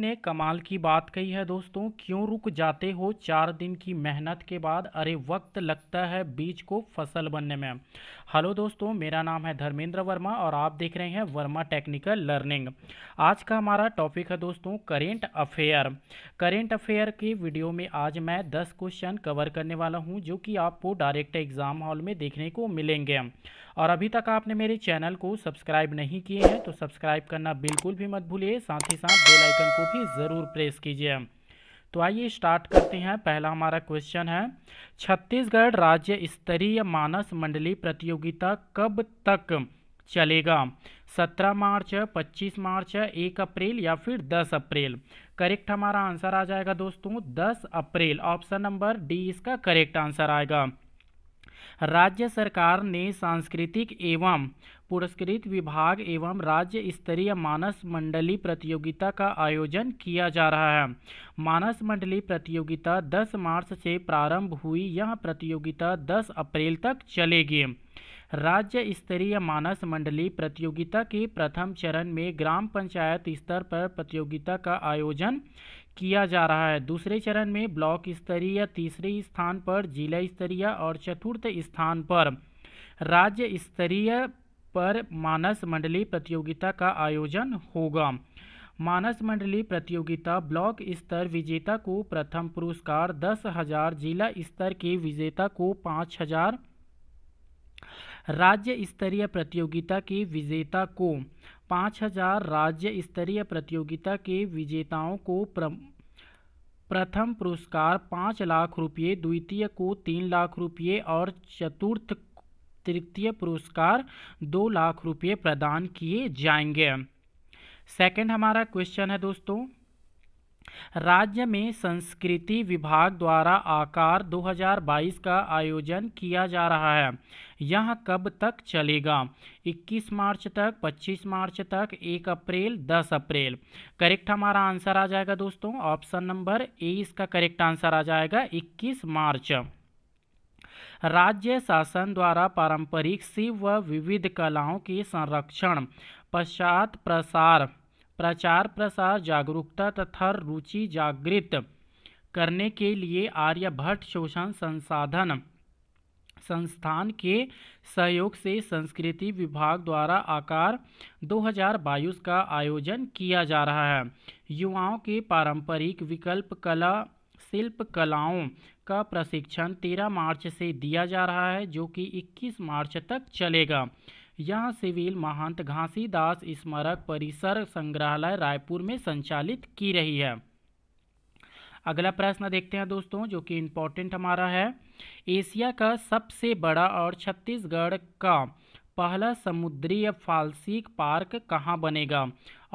ने कमाल की बात कही है दोस्तों क्यों रुक जाते हो चार दिन की मेहनत के बाद अरे वक्त लगता है बीज को फसल बनने में हेलो दोस्तों मेरा नाम है धर्मेंद्र वर्मा और आप देख रहे हैं वर्मा टेक्निकल लर्निंग आज का हमारा टॉपिक है दोस्तों करेंट अफेयर करेंट अफेयर के वीडियो में आज मैं दस क्वेश्चन कवर करने वाला हूँ जो कि आपको डायरेक्ट एग्ज़ाम हॉल में देखने को मिलेंगे और अभी तक आपने मेरे चैनल को सब्सक्राइब नहीं किए हैं तो सब्सक्राइब करना बिल्कुल भी मत भूलिए साथ ही साथ बेल आइकन को भी ज़रूर प्रेस कीजिए तो आइए स्टार्ट करते हैं पहला हमारा क्वेश्चन है छत्तीसगढ़ राज्य स्तरीय मानस मंडली प्रतियोगिता कब तक चलेगा 17 मार्च 25 मार्च 1 अप्रैल या फिर 10 अप्रैल करेक्ट हमारा आंसर आ जाएगा दोस्तों 10 अप्रैल ऑप्शन नंबर डी इसका करेक्ट आंसर आएगा राज्य सरकार ने सांस्कृतिक एवं पुरस्कृत विभाग एवं राज्य स्तरीय मानस मंडली प्रतियोगिता का आयोजन किया जा रहा है मानस मंडली प्रतियोगिता 10 मार्च से प्रारंभ हुई यह प्रतियोगिता 10 अप्रैल तक चलेगी राज्य स्तरीय मानस मंडली प्रतियोगिता के प्रथम चरण में ग्राम पंचायत स्तर पर प्रतियोगिता का आयोजन किया जा रहा है दूसरे चरण में ब्लॉक स्तरीय तीसरे स्थान पर जिला स्तरीय और चतुर्थ स्थान पर राज्य स्तरीय पर मानस मंडली प्रतियोगिता का आयोजन होगा मानस मंडली प्रतियोगिता ब्लॉक स्तर विजेता को प्रथम पुरस्कार दस हजार जिला स्तर के विजेता को पाँच हजार राज्य स्तरीय प्रतियोगिता के विजेता को पाँच हजार राज्य स्तरीय प्रतियोगिता के विजेताओं को प्रथम पुरस्कार पाँच लाख रुपये द्वितीय को तीन लाख रुपये और चतुर्थ तृतीय पुरस्कार दो लाख रुपये प्रदान किए जाएंगे सेकंड हमारा क्वेश्चन है दोस्तों राज्य में संस्कृति विभाग द्वारा आकार 2022 का आयोजन किया जा रहा है यह कब तक चलेगा 21 मार्च तक 25 मार्च तक 1 अप्रैल 10 अप्रैल करेक्ट हमारा आंसर आ जाएगा दोस्तों ऑप्शन नंबर ए इसका करेक्ट आंसर आ जाएगा 21 मार्च राज्य शासन द्वारा पारंपरिक शिव व विविध कलाओं के संरक्षण पश्चात प्रसार प्रचार प्रसार जागरूकता तथा रुचि जागृत करने के लिए आर्यभट्ट शोषण संसाधन संस्थान के सहयोग से संस्कृति विभाग द्वारा आकार 2022 का आयोजन किया जा रहा है युवाओं के पारंपरिक विकल्प कला शिल्प कलाओं का प्रशिक्षण 13 मार्च से दिया जा रहा है जो कि 21 मार्च तक चलेगा यह सिविल महंत घासीदास स्मारक परिसर संग्रहालय रायपुर में संचालित की रही है अगला प्रश्न देखते हैं दोस्तों जो कि इम्पोर्टेंट हमारा है एशिया का सबसे बड़ा और छत्तीसगढ़ का पहला समुद्री फालसिक पार्क कहाँ बनेगा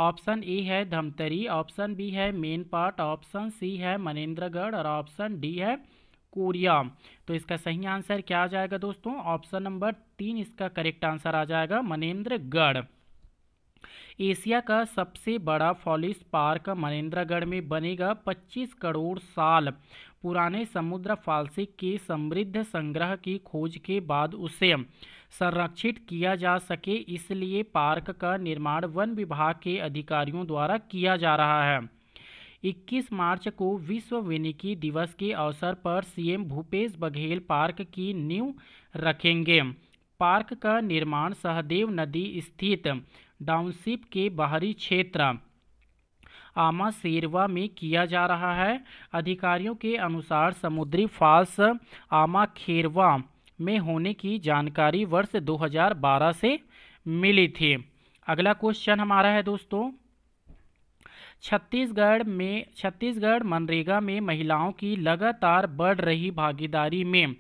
ऑप्शन ए है धमतरी ऑप्शन बी है मेन पार्ट ऑप्शन सी है मनेन्द्रगढ़ और ऑप्शन डी है कोरिया तो इसका सही आंसर क्या आ जाएगा दोस्तों ऑप्शन नंबर तीन इसका करेक्ट आंसर आ जाएगा मनेन्द्रगढ़ एशिया का सबसे बड़ा फॉलिस पार्क मनेन्द्रगढ़ में बनेगा 25 करोड़ साल पुराने समुद्र फालसी के समृद्ध संग्रह की खोज के बाद उसे संरक्षित किया जा सके इसलिए पार्क का निर्माण वन विभाग के अधिकारियों द्वारा किया जा रहा है 21 मार्च को विश्व वानिकी दिवस के अवसर पर सीएम भूपेश बघेल पार्क की नींव रखेंगे पार्क का निर्माण सहदेव नदी स्थित डाउनशिप के बाहरी क्षेत्र आमा सेरवा में किया जा रहा है अधिकारियों के अनुसार समुद्री फॉल्स आमा खेरवा में होने की जानकारी वर्ष 2012 से मिली थी अगला क्वेश्चन हमारा है दोस्तों छत्तीसगढ़ में छत्तीसगढ़ मनरेगा में महिलाओं की लगातार बढ़ रही भागीदारी में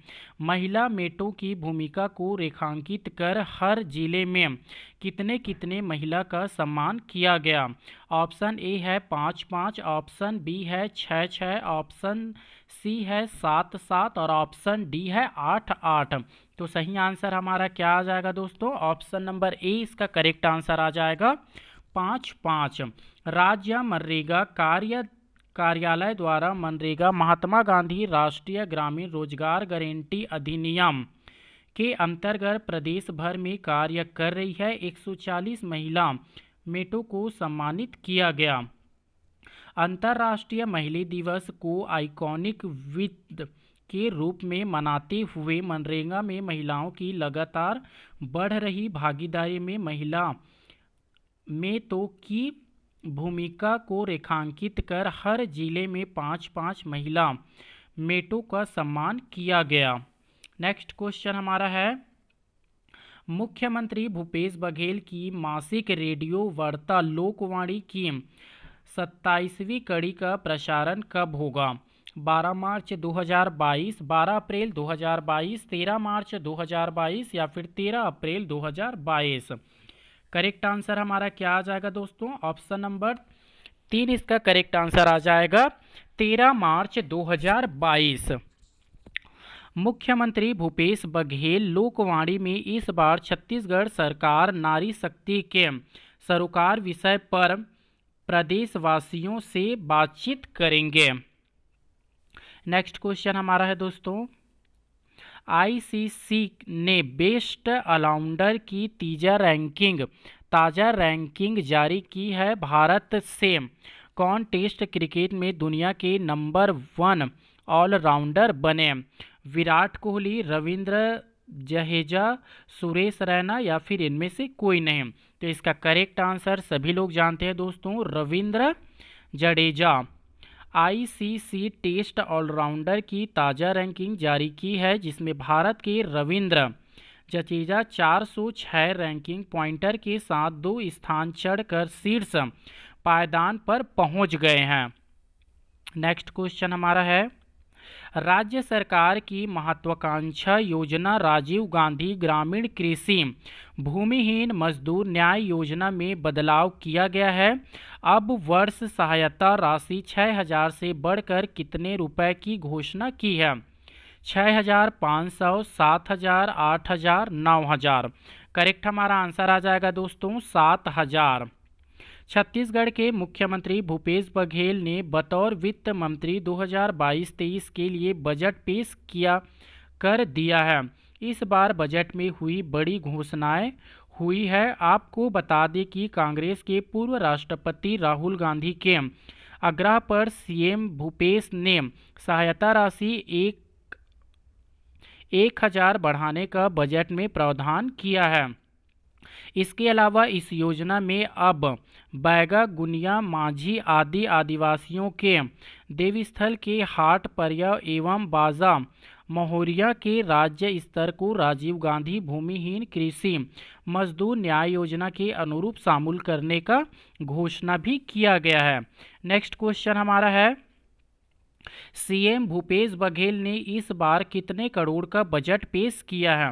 महिला मेटों की भूमिका को रेखांकित कर हर जिले में कितने कितने महिला का सम्मान किया गया ऑप्शन ए है पाँच पाँच ऑप्शन बी है छः छः ऑप्शन सी है सात सात और ऑप्शन डी है आठ आठ तो सही आंसर हमारा क्या आ जाएगा दोस्तों ऑप्शन नंबर ए इसका करेक्ट आंसर आ जाएगा पाँच पाँच राज्य मनरेगा कार्य कार्यालय द्वारा मनरेगा महात्मा गांधी राष्ट्रीय ग्रामीण रोजगार गारंटी अधिनियम के अंतर्गत प्रदेश भर में कार्य कर रही है 140 महिला मेटों को सम्मानित किया गया अंतर्राष्ट्रीय महिला दिवस को आइकॉनिक वित्त के रूप में मनाते हुए मनरेगा में महिलाओं की लगातार बढ़ रही भागीदारी में महिला में तो की भूमिका को रेखांकित कर हर जिले में पाँच पाँच महिला मेटों का सम्मान किया गया नेक्स्ट क्वेश्चन हमारा है मुख्यमंत्री भूपेश बघेल की मासिक रेडियो वार्ता लोकवाणी की सत्ताईसवीं कड़ी का प्रसारण कब होगा 12 मार्च 2022, 12 अप्रैल 2022, 13 मार्च 2022 या फिर 13 अप्रैल 2022 करेक्ट आंसर हमारा क्या आ जाएगा दोस्तों ऑप्शन नंबर तीन इसका करेक्ट आंसर आ जाएगा तेरह मार्च 2022 मुख्यमंत्री भूपेश बघेल लोकवाणी में इस बार छत्तीसगढ़ सरकार नारी शक्ति के सरोकार विषय पर प्रदेशवासियों से बातचीत करेंगे नेक्स्ट क्वेश्चन हमारा है दोस्तों आईसीसी ने बेस्ट अलाउंडर की तीजा रैंकिंग ताज़ा रैंकिंग जारी की है भारत से कौन टेस्ट क्रिकेट में दुनिया के नंबर वन ऑलराउंडर बने विराट कोहली रविंद्र जहेजा सुरेश रैना या फिर इनमें से कोई नहीं तो इसका करेक्ट आंसर सभी लोग जानते हैं दोस्तों Ravindra Jadeja ICC test allrounder की ताज़ा रैंकिंग जारी की है जिसमें भारत के रविंद्र जचेजा 406 रैंकिंग पॉइंटर के साथ दो स्थान चढ़कर शीर्ष पायदान पर पहुंच गए हैं नेक्स्ट क्वेश्चन हमारा है राज्य सरकार की महत्वाकांक्षा योजना राजीव गांधी ग्रामीण कृषि भूमिहीन मजदूर न्याय योजना में बदलाव किया गया है अब वर्ष सहायता राशि छः हज़ार से बढ़कर कितने रुपए की घोषणा की है छः हज़ार पाँच सौ सात हज़ार आठ हज़ार नौ हज़ार करेक्ट हमारा आंसर आ जाएगा दोस्तों सात हज़ार छत्तीसगढ़ के मुख्यमंत्री भूपेश बघेल ने बतौर वित्त मंत्री 2022-23 के लिए बजट पेश किया कर दिया है इस बार बजट में हुई बड़ी घोषणाएं हुई है आपको बता दें कि कांग्रेस के पूर्व राष्ट्रपति राहुल गांधी के आग्रह पर सीएम भूपेश ने सहायता राशि एक एक हज़ार बढ़ाने का बजट में प्रावधान किया है इसके अलावा इस योजना में अब बैगा गुनिया माझी आदि आदिवासियों के देवस्थल के हाट पर्या एवं बाजा महोरिया के राज्य स्तर को राजीव गांधी भूमिहीन कृषि मजदूर न्याय योजना के अनुरूप शामिल करने का घोषणा भी किया गया है नेक्स्ट क्वेश्चन हमारा है सीएम भूपेश बघेल ने इस बार कितने करोड़ का बजट पेश किया है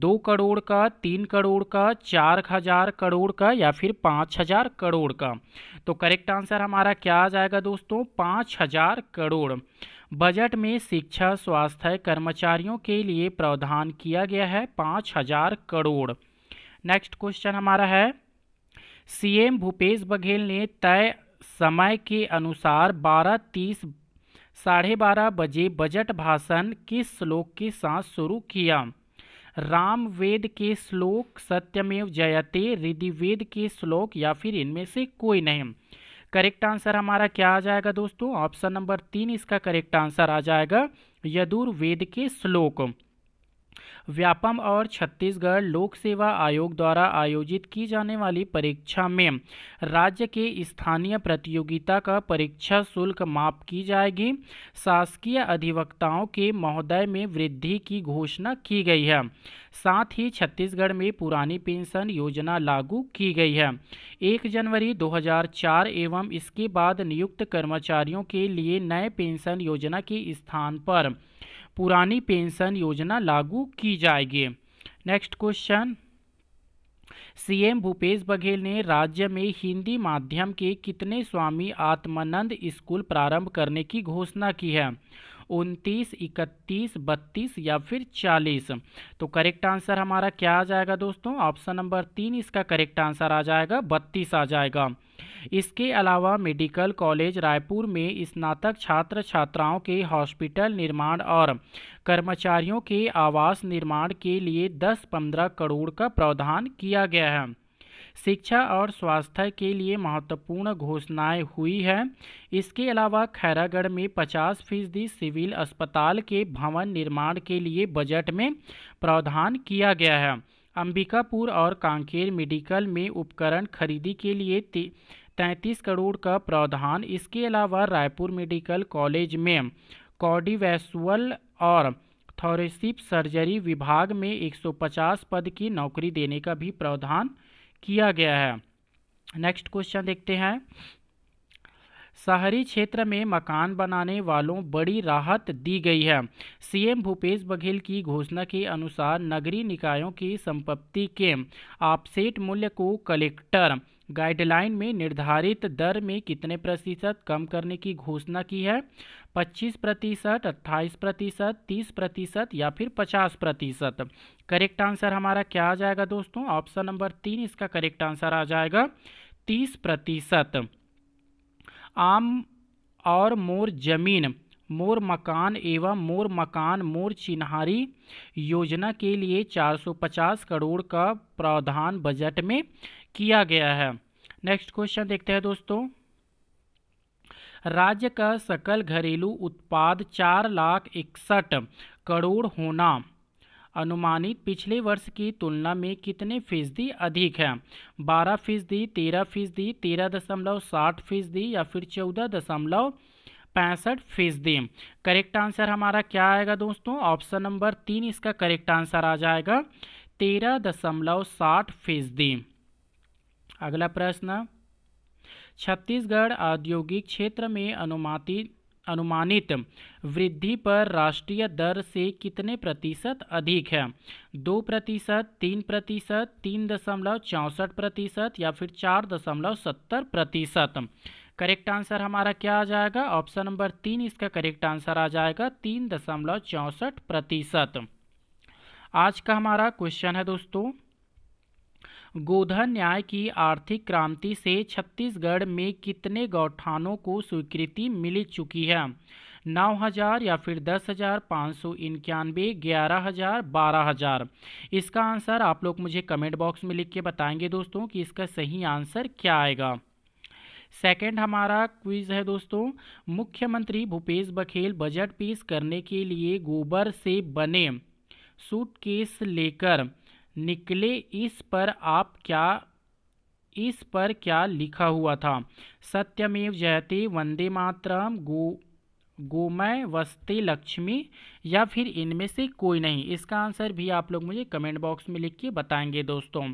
दो करोड़ का तीन करोड़ का चार हजार करोड़ का या फिर पाँच हजार करोड़ का तो करेक्ट आंसर हमारा क्या आ जाएगा दोस्तों पाँच हजार करोड़ बजट में शिक्षा स्वास्थ्य कर्मचारियों के लिए प्रावधान किया गया है पाँच हजार करोड़ नेक्स्ट क्वेश्चन हमारा है सीएम भूपेश बघेल ने तय समय के अनुसार बारह तीस साढ़े बारह बजे बजट भाषण किस श्लोक के साथ शुरू किया राम वेद के श्लोक सत्यमेव जयते ऋदिवेद के श्लोक या फिर इनमें से कोई नहीं करेक्ट आंसर हमारा क्या आ जाएगा दोस्तों ऑप्शन नंबर तीन इसका करेक्ट आंसर आ जाएगा यदुर्वेद के श्लोक व्यापम और छत्तीसगढ़ लोक सेवा आयोग द्वारा आयोजित की जाने वाली परीक्षा में राज्य के स्थानीय प्रतियोगिता का परीक्षा शुल्क माफ की जाएगी शासकीय अधिवक्ताओं के महोदय में वृद्धि की घोषणा की गई है साथ ही छत्तीसगढ़ में पुरानी पेंशन योजना लागू की गई है एक जनवरी 2004 एवं इसके बाद नियुक्त कर्मचारियों के लिए नए पेंशन योजना के स्थान पर पुरानी पेंशन योजना लागू की जाएगी next question CM Bhupesh Baghel ने राज्य में हिंदी माध्यम के कितने स्वामी आत्मानंद स्कूल प्रारंभ करने की घोषणा की है उनतीस इकतीस बत्तीस या फिर चालीस तो करेक्ट आंसर हमारा क्या आ जाएगा दोस्तों ऑप्शन नंबर तीन इसका करेक्ट आंसर आ जाएगा बत्तीस आ जाएगा इसके अलावा मेडिकल कॉलेज रायपुर में स्नातक छात्र छात्राओं के हॉस्पिटल निर्माण और कर्मचारियों के आवास निर्माण के लिए दस पंद्रह करोड़ का प्रावधान किया गया है शिक्षा और स्वास्थ्य के लिए महत्वपूर्ण घोषणाएं हुई है इसके अलावा खैरागढ़ में पचास फीसदी सिविल अस्पताल के भवन निर्माण के लिए बजट में प्रावधान किया गया है अंबिकापुर और कांकेर मेडिकल में उपकरण खरीदी के लिए तैंतीस करोड़ का प्रावधान इसके अलावा रायपुर मेडिकल कॉलेज में कॉडिवेसुअल और थॉरेसिप सर्जरी विभाग में 150 पद की नौकरी देने का भी प्रावधान किया गया है नेक्स्ट क्वेश्चन देखते हैं शहरी क्षेत्र में मकान बनाने वालों बड़ी राहत दी गई है सीएम भूपेश बघेल की घोषणा के अनुसार नगरीय निकायों की संपत्ति के आपसेट मूल्य को कलेक्टर गाइडलाइन में निर्धारित दर में कितने प्रतिशत कम करने की घोषणा की है 25 प्रतिशत अट्ठाईस प्रतिशत तीस प्रतिशत या फिर 50 प्रतिशत करेक्ट आंसर हमारा क्या आ जाएगा दोस्तों ऑप्शन नंबर तीन इसका करेक्ट आंसर आ जाएगा 30 प्रतिशत आम और मोर जमीन मोर मकान एवं मोर मकान मोर चिन्हारी योजना के लिए 450 करोड़ का प्रावधान बजट में किया गया है नेक्स्ट क्वेश्चन देखते हैं दोस्तों राज्य का सकल घरेलू उत्पाद चार लाख इकसठ करोड़ होना अनुमानित पिछले वर्ष की तुलना में कितने फीसदी अधिक है बारह फीसदी तेरह फीसदी तेरह दशमलव साठ फीसदी या फिर चौदह दशमलव पैंसठ फीसदी करेक्ट आंसर हमारा क्या आएगा दोस्तों ऑप्शन नंबर तीन इसका करेक्ट आंसर आ जाएगा तेरह दशमलव साठ फीसदी अगला प्रश्न छत्तीसगढ़ औद्योगिक क्षेत्र में अनुमानित अनुमानित वृद्धि पर राष्ट्रीय दर से कितने प्रतिशत अधिक है दो प्रतिशत तीन प्रतिशत तीन दशमलव चौंसठ प्रतिशत या फिर चार दशमलव सत्तर प्रतिशत करेक्ट आंसर हमारा क्या आ जाएगा ऑप्शन नंबर तीन इसका करेक्ट आंसर आ जाएगा तीन दशमलव चौंसठ प्रतिशत आज का हमारा क्वेश्चन है दोस्तों गोधन न्याय की आर्थिक क्रांति से छत्तीसगढ़ में कितने गौठानों को स्वीकृति मिल चुकी है नौ हज़ार या फिर दस हज़ार पाँच सौ इक्यानवे ग्यारह हज़ार बारह हज़ार इसका आंसर आप लोग मुझे कमेंट बॉक्स में लिख के बताएंगे दोस्तों कि इसका सही आंसर क्या आएगा सेकेंड हमारा क्विज है दोस्तों मुख्यमंत्री भूपेश बघेल बजट पेश करने के लिए गोबर से बने सूटकेस लेकर निकले इस पर आप क्या इस पर क्या लिखा हुआ था सत्यमेव जयते वंदे मातरम गो गोमय वस्ते लक्ष्मी या फिर इनमें से कोई नहीं इसका आंसर भी आप लोग मुझे कमेंट बॉक्स में लिख के बताएंगे दोस्तों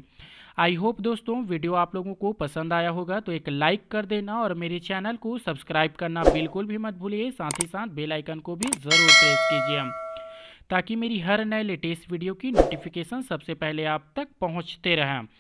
आई होप दोस्तों वीडियो आप लोगों को पसंद आया होगा तो एक लाइक कर देना और मेरे चैनल को सब्सक्राइब करना बिल्कुल भी मत भूलिए साथ ही साथ बेलाइकन को भी ज़रूर प्रेस कीजिए ताकि मेरी हर नए लेटेस्ट वीडियो की नोटिफिकेशन सबसे पहले आप तक पहुँचते रहें